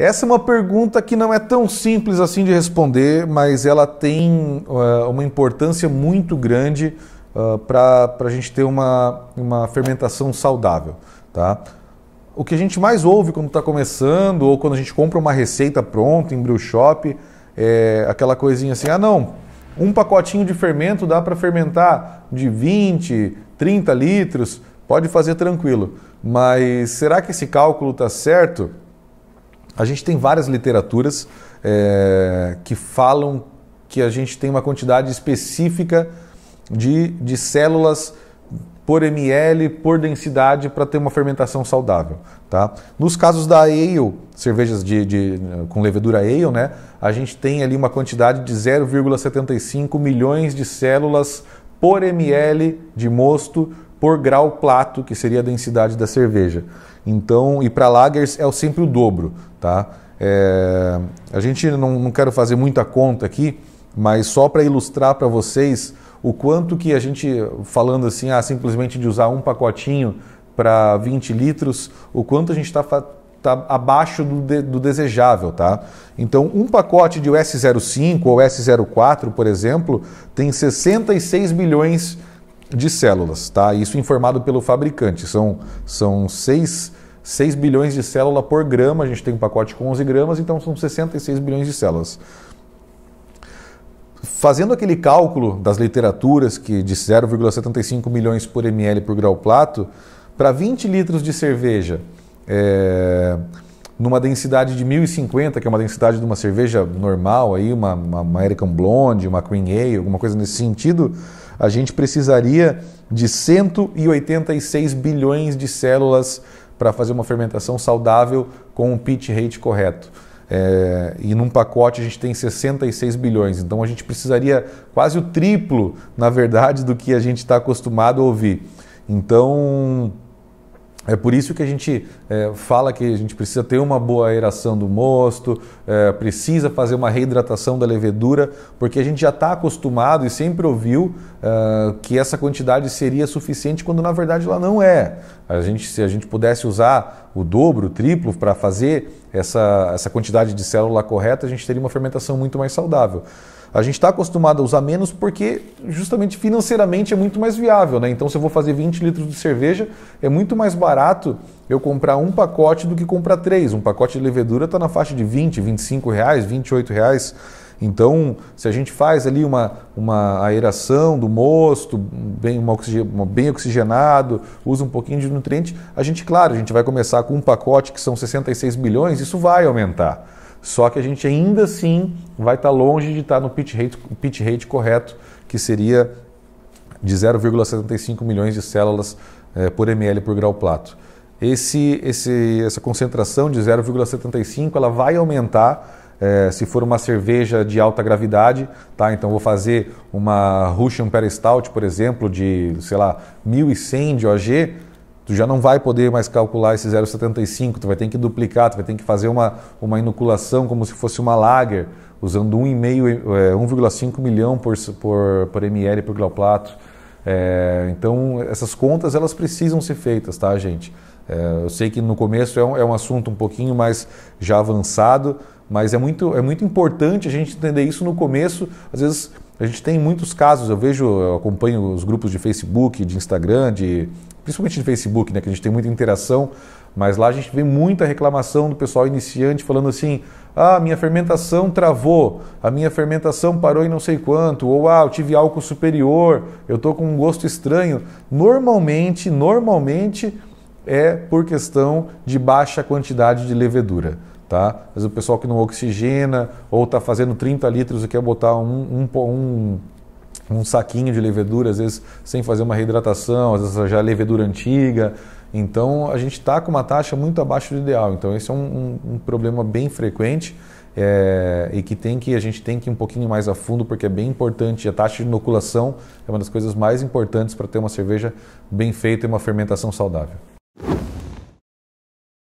Essa é uma pergunta que não é tão simples assim de responder, mas ela tem uh, uma importância muito grande uh, eh, para a gente ter uma, uma fermentação saudável. Tá? O que a gente mais ouve quando está começando ou quando a gente compra uma receita pronta em brew shop é aquela coisinha assim: ah, não, um pacotinho de fermento dá para fermentar de 20, 30 litros, pode fazer tranquilo. Mas será que esse cálculo está certo? a gente tem várias literaturas é, que falam que a gente tem uma quantidade específica de, de células por ml, por densidade, para ter uma fermentação saudável. Tá? Nos casos da ale, cervejas de, de, com levedura ale, né, a gente tem ali uma quantidade de 0,75 milhões de células por ml de mosto por grau plato, que seria a densidade da cerveja. Então, e para lagers é sempre o dobro, tá? É, a gente não, não quero fazer muita conta aqui, mas só para ilustrar para vocês o quanto que a gente, falando assim, ah, simplesmente de usar um pacotinho para 20 litros, o quanto a gente está tá abaixo do, de, do, desejável, tá? Então, um pacote de S05 ou S04, por exemplo, tem 66 milhões de células, tá? Isso informado pelo fabricante. São, são 6, 6 bilhões de célula por grama, a gente tem um pacote com 11 gramas, então são 66 bilhões de células. Fazendo aquele cálculo das literaturas que de 0,75 milhões por ml por grau plato, para 20 litros de cerveja, é, numa densidade de 1050, que é uma densidade de uma cerveja normal, aí, uma, uma, uma American Blonde, uma Queen Ale, alguma coisa nesse sentido, a gente precisaria de 186 bilhões de células para fazer uma fermentação saudável com um pitch rate correto. É, e num pacote a gente tem 66 bilhões, então a gente precisaria quase o triplo, na verdade, do que a gente está acostumado a ouvir. Então, é por isso que a gente é, fala que a gente precisa ter uma boa aeração do mosto, é, precisa fazer uma reidratação da levedura, porque a gente já está acostumado e sempre ouviu é, que essa quantidade seria suficiente quando na verdade ela não é. A gente, se a gente pudesse usar o dobro, o triplo para fazer essa, essa quantidade de célula correta, a gente teria uma fermentação muito mais saudável. A gente está acostumado a usar menos porque, justamente financeiramente, é muito mais viável. Né? Então, se eu vou fazer 20 litros de cerveja, é muito mais barato eu comprar um pacote do que comprar três. Um pacote de levedura está na faixa de 20, 25 reais, 28 reais. Então, se a gente faz ali uma, uma aeração do mosto, bem, uma bem oxigenado, usa um pouquinho de nutriente, a gente, claro, a gente vai começar com um pacote que são 66 bilhões. isso vai aumentar. Só que a gente ainda assim vai estar tá longe de estar tá no pitch rate, pitch rate correto, que seria de 0,75 milhões de células eh, por ml por grau plato. Esse, esse, essa concentração de 0,75 ela vai aumentar eh, se for uma cerveja de alta gravidade, tá? Então vou fazer uma Russian Peristalt, Stout, por exemplo, de sei lá 1.100 de OG, tu já não vai poder mais calcular esse 0,75, tu vai ter que duplicar, tu vai ter que fazer uma, uma inoculação como se fosse uma lager, usando 1,5 eh, milhão por, por, por ml por glauplato. É, então, essas contas elas precisam ser feitas, tá, gente? É, eu sei que no começo é um, é um assunto um pouquinho mais já avançado, mas é muito, é muito importante a gente entender isso no começo. Às vezes a gente tem muitos casos, eu vejo, eu acompanho os grupos de Facebook, de Instagram, de principalmente de Facebook, né, que a gente tem muita interação, mas lá a gente vê muita reclamação do pessoal iniciante falando assim: "Ah, minha fermentação travou, a minha fermentação parou em não sei quanto", ou "Ah, eu tive álcool superior, eu tô com um gosto estranho". Normalmente, normalmente é por questão de baixa quantidade de levedura. Tá? Mas o pessoal que não oxigena ou está fazendo 30 litros e quer botar um, um, um um saquinho de levedura, às vezes sem fazer uma reidratação, às vezes já é levedura antiga. Então a gente está com uma taxa muito abaixo do ideal. Então esse é um, um, um problema bem frequente é, e que tem que a gente tem que ir um pouquinho mais a fundo porque é bem importante. A taxa de inoculação é uma das coisas mais importantes para ter uma cerveja bem feita e uma fermentação saudável.